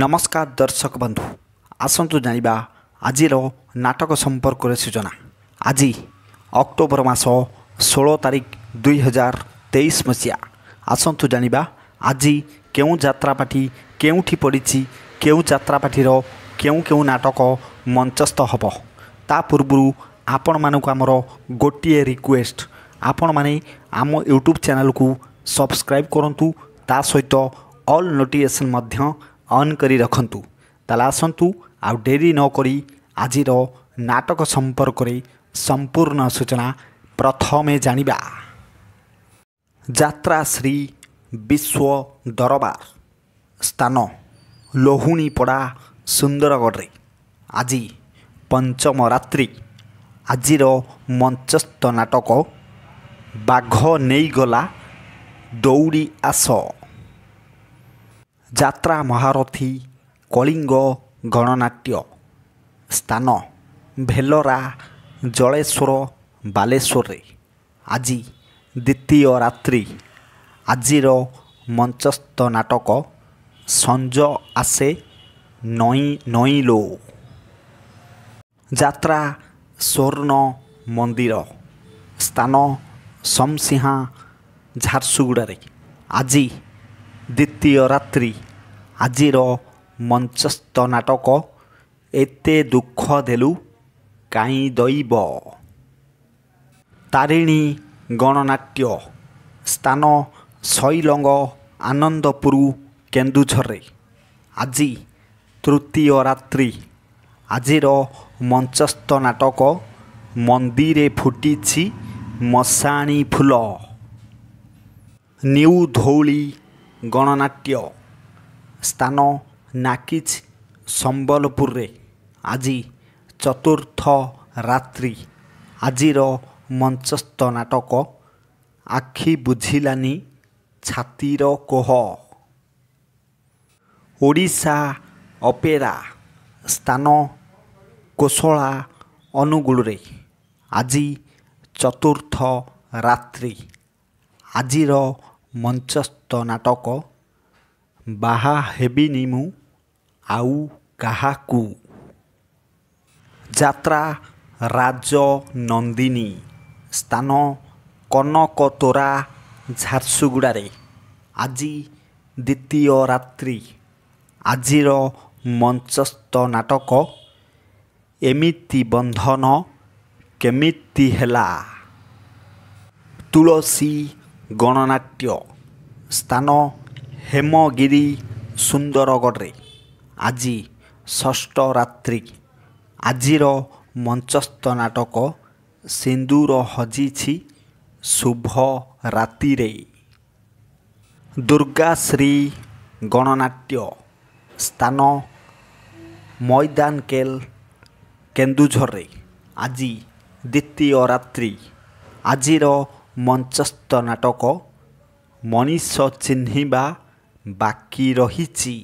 ନମସ୍କାର ଦର୍ଶକ ବନ୍ଧୁ ଆସନ୍ତୁ ଜାଣିବା ଆଜିର ନାଟକ ସମ୍ପର୍କରେ ସୂଚନା ଆଜି ଅକ୍ଟୋବର ମାସ ଷୋହଳ ତାରିଖ ଦୁଇହଜାର ତେଇଶ ମସିହା ଆସନ୍ତୁ ଜାଣିବା ଆଜି କେଉଁ ଯାତ୍ରାପାଠି କେଉଁଠି ପଡ଼ିଛି କେଉଁ ଯାତ୍ରାପାଠିର କେଉଁ କେଉଁ ନାଟକ ମଞ୍ଚସ୍ଥ ହେବ ତା ପୂର୍ବରୁ ଆପଣମାନଙ୍କୁ ଆମର ଗୋଟିଏ ରିକ୍ୱେଷ୍ଟ ଆପଣମାନେ ଆମ ୟୁଟ୍ୟୁବ୍ ଚ୍ୟାନେଲକୁ ସବସ୍କ୍ରାଇବ୍ କରନ୍ତୁ ତା ସହିତ ଅଲ୍ ନୋଟିଫିକେସନ୍ ମଧ୍ୟ ଅନ୍ କରି ରଖନ୍ତୁ ତାହେଲେ ଆସନ୍ତୁ ଆଉ ଡେରି ନକରି ଆଜିର ନାଟକ ସମ୍ପର୍କରେ ସମ୍ପୂର୍ଣ୍ଣ ସୂଚନା ପ୍ରଥମେ ଜାଣିବା ଯାତ୍ରା ଶ୍ରୀ ବିଶ୍ୱ ଦରବାର ସ୍ଥାନ ଲୋହୁଣୀପଡ଼ା ସୁନ୍ଦରଗଡ଼ରେ ଆଜି ପଞ୍ଚମ ରାତ୍ରି ଆଜିର ମଞ୍ଚସ୍ଥ ନାଟକ ବାଘ ନେଇଗଲା ଦୌଡ଼ି ଆସ ଯାତ୍ରା ମହାରଥୀ କଳିଙ୍ଗ ଗଣନାଟ୍ୟ ସ୍ଥାନ ଭେଲରା ଜଳେଶ୍ୱର ବାଲେଶ୍ୱରରେ ଆଜି ଦ୍ୱିତୀୟ ରାତ୍ରି ଆଜିର ମଞ୍ଚସ୍ଥ ନାଟକ ସଞ୍ଜ ଆସେ ନଈ ଲୋ ଯାତ୍ରା ସ୍ୱର୍ଣ୍ଣ ମନ୍ଦିର ସ୍ଥାନ ସମସିଂହା ଝାରସୁଗୁଡ଼ାରେ ଆଜି ଦ୍ୱିତୀୟ ରାତ୍ରି ଆଜିର ମଞ୍ଚସ୍ଥ ନାଟକ ଏତେ ଦୁଃଖ ଦେଲୁ କାଇଁ ଦଇବ ତାରିଣୀ ଗଣନାଟ୍ୟ ସ୍ଥାନ ଶୈଲଙ୍ଗ ଆନନ୍ଦପୁର କେନ୍ଦୁଝରରେ ଆଜି ତୃତୀୟ ରାତ୍ରି ଆଜିର ମଞ୍ଚସ୍ଥ ନାଟକ ମନ୍ଦିରେ ଫୁଟିଛି ମଶାଣି ଫୁଲ ନିଉ ଧଉଳି ଗଣନାଟ୍ୟ ସ୍ଥାନ ନାକିଚ ସମ୍ବଲପୁରରେ ଆଜି ଚତୁର୍ଥ ରାତ୍ରି ଆଜିର ମଞ୍ଚସ୍ଥ ନାଟକ ଆଖି ବୁଝିଲାନି ଛାତିର କୋହ ଓଡ଼ିଶା ଅପେରା ସ୍ଥାନ କୋଶଳା ଅନୁଗୁଳରେ ଆଜି ଚତୁର୍ଥ ରାତ୍ରି ଆଜିର ମଞ୍ଚସ୍ଥ ନାଟକ ବାହା ହେବିନି ମୁଁ ଆଉ କାହାକୁ ଯାତ୍ରା ରାଜନନ୍ଦିନୀ ସ୍ଥାନ କନକ ତୋରା ଝାରସୁଗୁଡ଼ାରେ ଆଜି ଦ୍ୱିତୀୟ ରାତ୍ରି ଆଜିର ମଞ୍ଚସ୍ଥ ନାଟକ ଏମିତି ବନ୍ଧନ କେମିତି ହେଲା ତୁଳସୀ ଗଣନାଟ୍ୟ ସ୍ଥାନ ହେମଗିରି ସୁନ୍ଦରଗଡ଼ରେ ଆଜି ଷଷ୍ଠ ରାତ୍ରି ଆଜିର ମଞ୍ଚସ୍ଥ ନାଟକ ସିନ୍ଦୂର ହଜିଛି ଶୁଭ ରାତିରେ ଦୁର୍ଗାଶ୍ରୀ ଗଣନାଟ୍ୟ ସ୍ଥାନ ମଇଦାନକେଲ କେନ୍ଦୁଝରରେ ଆଜି ଦ୍ୱିତୀୟ ରାତ୍ରି ଆଜିର ମଞ୍ଚସ୍ଥ ନାଟକ ମଣିଷ ଚିହ୍ନିବା ବାକି ରହିଛି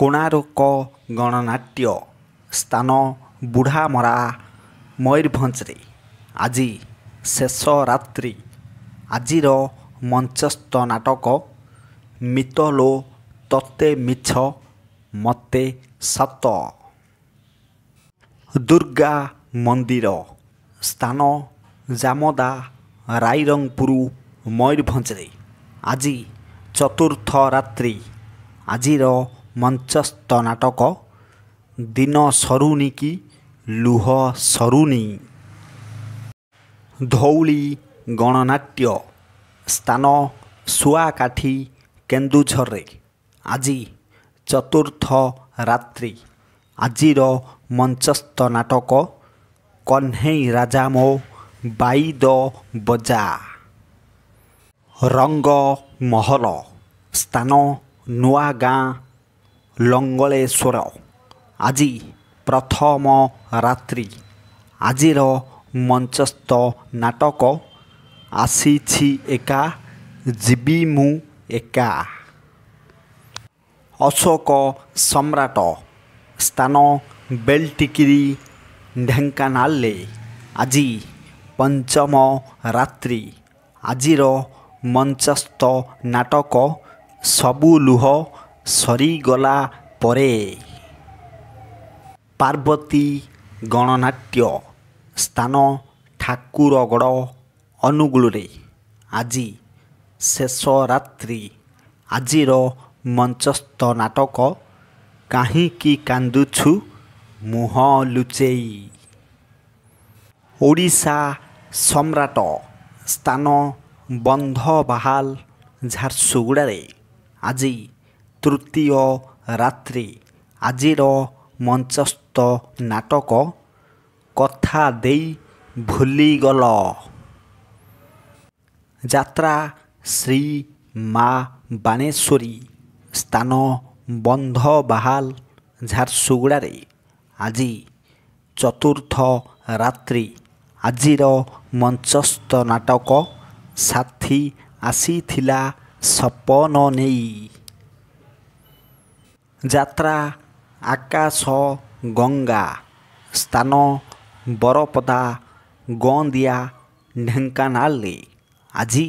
କୋଣାରକ ଗଣନାଟ୍ୟ ସ୍ଥାନ ବୁଢ଼ାମରା ମୟୂରଭଞ୍ଜରେ ଆଜି ଶେଷ ରାତ୍ରି ଆଜିର ମଞ୍ଚସ୍ଥ ନାଟକ ମିତଲୋ ତତେ ମିଛ ମତେ ସତ ଦୁର୍ଗା ମନ୍ଦିର ସ୍ଥାନ ଜାମଦା ରାଇରଙ୍ଗପୁର ମୟୂରଭଞ୍ଜରେ ଆଜି ଚତୁର୍ଥ ରାତ୍ରି ଆଜିର ମଞ୍ଚସ୍ଥ ନାଟକ ଦିନ ସରୁନି କି ଲୁହ ସରୁନି ଧଉଳି ଗଣନାଟ୍ୟ ସ୍ଥାନ ଶୁଆକାଠି କେନ୍ଦୁଝରରେ ଆଜି ଚତୁର୍ଥ ରାତ୍ରି ଆଜିର ମଞ୍ଚସ୍ଥ ନାଟକ କହ୍ନେଇ ରାଜା ମୋ ବାଇଦ ବଜା ରଙ୍ଗ ମହଲ ସ୍ଥାନ ନୂଆ ଗାଁ ଲଙ୍ଗଳେଶ୍ୱର ଆଜି ପ୍ରଥମ ରାତ୍ରି ଆଜିର ମଞ୍ଚସ୍ଥ ନାଟକ ଆସିଛି ଏକା ଯିବି ମୁଁ ଏକା ଅଶୋକ ସମ୍ରାଟ ସ୍ଥାନ ବେଲଟିକିରି ଢେଙ୍କାନାଲରେ ଆଜି ପଞ୍ଚମ ରାତ୍ରି ଆଜିର ମଞ୍ଚସ୍ଥ ନାଟକ ସବୁ ଲୁହ ସରିଗଲା ପରେ ପାର୍ବତୀ ଗଣନାଟ୍ୟ ସ୍ଥାନ ଠାକୁରଗଡ଼ ଅନୁଗୁଳରେ ଆଜି ଶେଷ ରାତ୍ରି ଆଜିର ମଞ୍ଚସ୍ଥ ନାଟକ କାହିଁକି କାନ୍ଦୁଛୁ ମୁହଁ ଲୁଚେଇ ଓଡ଼ିଶା ସମ୍ରାଟ ସ୍ଥାନ ବନ୍ଧ ବାହାଲ ଝାରସୁଗୁଡ଼ାରେ ଆଜି ତୃତୀୟ ରାତ୍ରି ଆଜିର ମଞ୍ଚସ୍ଥ ନାଟକ କଥା ଦେଇ ଭୁଲିଗଲ ଯାତ୍ରା ଶ୍ରୀ ମା ବାଣେଶ୍ୱରୀ ସ୍ଥାନ ବନ୍ଧ ବାହାଲ ଝାରସୁଗୁଡ଼ାରେ ଆଜି ଚତୁର୍ଥ ରାତ୍ରି ଆଜିର ମଞ୍ଚସ୍ଥ ନାଟକ ସାଥୀ ଆସିଥିଲା ସପନ ନେଇ ଯାତ୍ରା ଆକାଶ ଗଙ୍ଗା ସ୍ଥାନ ବରପଦା ଗନ୍ଦିଆ ଢେଙ୍କାନାଳରେ ଆଜି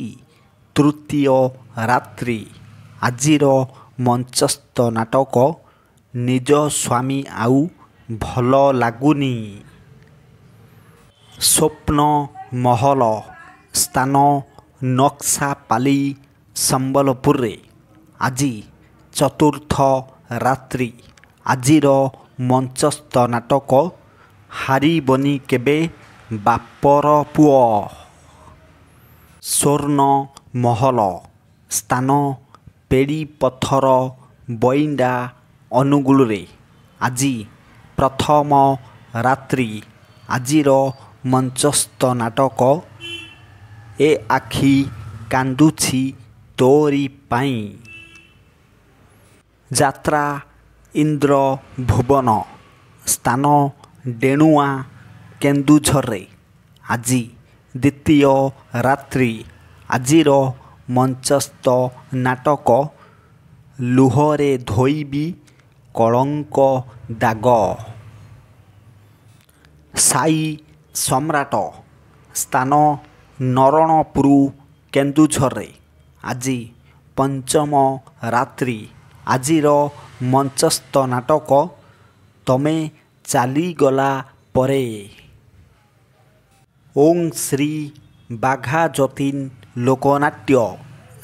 ତୃତୀୟ ରାତ୍ରି ଆଜିର ମଞ୍ଚସ୍ଥ ନାଟକ ନିଜ ସ୍ୱାମୀ ଆଉ ଭଲ ଲାଗୁନି ସ୍ୱପ୍ନ ମହଲ ସ୍ଥାନ ନକ୍ସାପାଲି ସମ୍ବଲପୁରରେ ଆଜି ଚତୁର୍ଥ ରାତ୍ରି ଆଜିର ମଞ୍ଚସ୍ଥ ନାଟକ ହାରିବନି କେବେ ବାପର ପୁଅ ସ୍ୱର୍ଣ୍ଣ ମହଲ ସ୍ଥାନ ପେଡ଼ିପଥର ବଇଣ୍ଡା ଅନୁଗୁଳରେ ଆଜି ପ୍ରଥମ ରାତ୍ରି ଆଜିର ମଞ୍ଚସ୍ଥ ନାଟକ ଏ ଆଖି କାନ୍ଦୁଛି ତୋରି ପାଇଁ ଯାତ୍ରା ଇନ୍ଦ୍ର ଭୁବନ ସ୍ଥାନ ଡେଣୁଆ କେନ୍ଦୁଝରରେ ଆଜି ଦ୍ୱିତୀୟ ରାତ୍ରି ଆଜିର ମଞ୍ଚସ୍ଥ ନାଟକ ଲୁହରେ ଧୋଇବି କଳଙ୍କ ଦାଗ ସାଇ ସମ୍ରାଟ ସ୍ଥାନ ନରଣପୁର କେନ୍ଦୁଝରରେ ଆଜି ପଞ୍ଚମ ରାତ୍ରି ଆଜିର ମଞ୍ଚସ୍ଥ ନାଟକ ତମେ ଚାଲିଗଲା ପରେ ଓଂ ଶ୍ରୀ ବାଘା ଯତୀନ ଲୋକନାଟ୍ୟ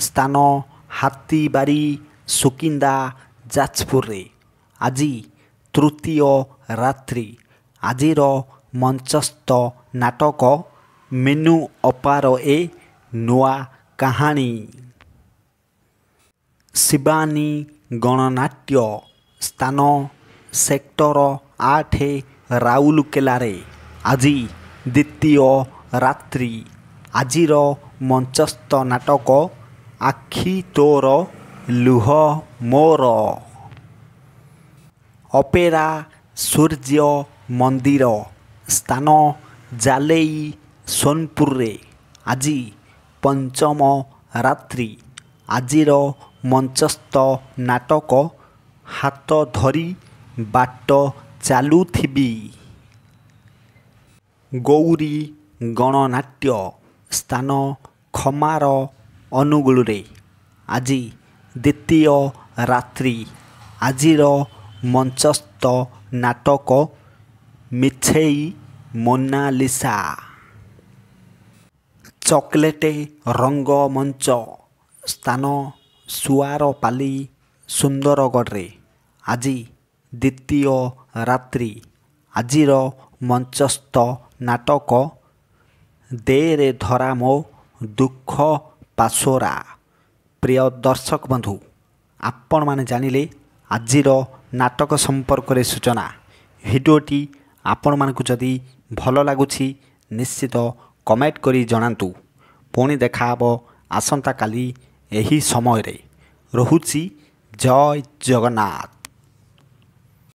ସ୍ଥାନ ହାତୀବାରୀ ସୁକିନ୍ଦା ଯାଜପୁରରେ ଆଜି ତୃତୀୟ ରାତ୍ରି ଆଜିର ମଞ୍ଚସ୍ଥ ନାଟକ ମେନୁ ଅପାର ଏ ନୂଆ କାହାଣୀ ଶିବାନୀ ଗଣନାଟ୍ୟ ସ୍ଥାନ ସେକ୍ଟର ଆଠ ରାଉଲକେଲାରେ ଆଜି ଦ୍ୱିତୀୟ ରାତ୍ରି ଆଜିର ମଞ୍ଚସ୍ଥ ନାଟକ ଆଖି ତୋର ଲୁହ ମୋର ଅପେରା ସୂର୍ଯ୍ୟ ମନ୍ଦିର ସ୍ଥାନ ଜାଲେଇ ସୋନପୁରରେ ଆଜି ପଞ୍ଚମ ରାତ୍ରି ଆଜିର ମଞ୍ଚସ୍ଥ ନାଟକ ହାତ ଧରି ବାଟ ଚାଲୁଥିବି ଗୌରୀ ଗଣନାଟ୍ୟ ସ୍ଥାନ ଖମାର ଅନୁଗୁଳରେ ଆଜି ଦ୍ୱିତୀୟ ରାତ୍ରି ଆଜିର ମଞ୍ଚସ୍ଥ ନାଟକ ମିଛେଇ ମୋନାଲିସା ଚକୋଲେଟ୍ ମଞ୍ଚ ସ୍ଥାନ ସୁଆର ପାଲି ସୁନ୍ଦରଗଡ଼ରେ ଆଜି ଦ୍ୱିତୀୟ ରାତ୍ରି ଆଜିର ମଞ୍ଚସ୍ଥ ନାଟକ ଦେରେ ଧରା ମୋ ଦୁଃଖ ପାସୋରା ପ୍ରିୟ ଦର୍ଶକ ବନ୍ଧୁ ଆପଣମାନେ ଜାଣିଲେ ଆଜିର ନାଟକ ସମ୍ପର୍କରେ ସୂଚନା ଭିଡ଼ିଓଟି ଆପଣମାନଙ୍କୁ ଯଦି ଭଲ ଲାଗୁଛି ନିଶ୍ଚିତ କମେଣ୍ଟ କରି ଜଣାନ୍ତୁ ପୁଣି ଦେଖାହେବ ଆସନ୍ତାକାଲି ଏହି ସମୟରେ ରହୁଛି ଜୟ ଜଗନ୍ନାଥ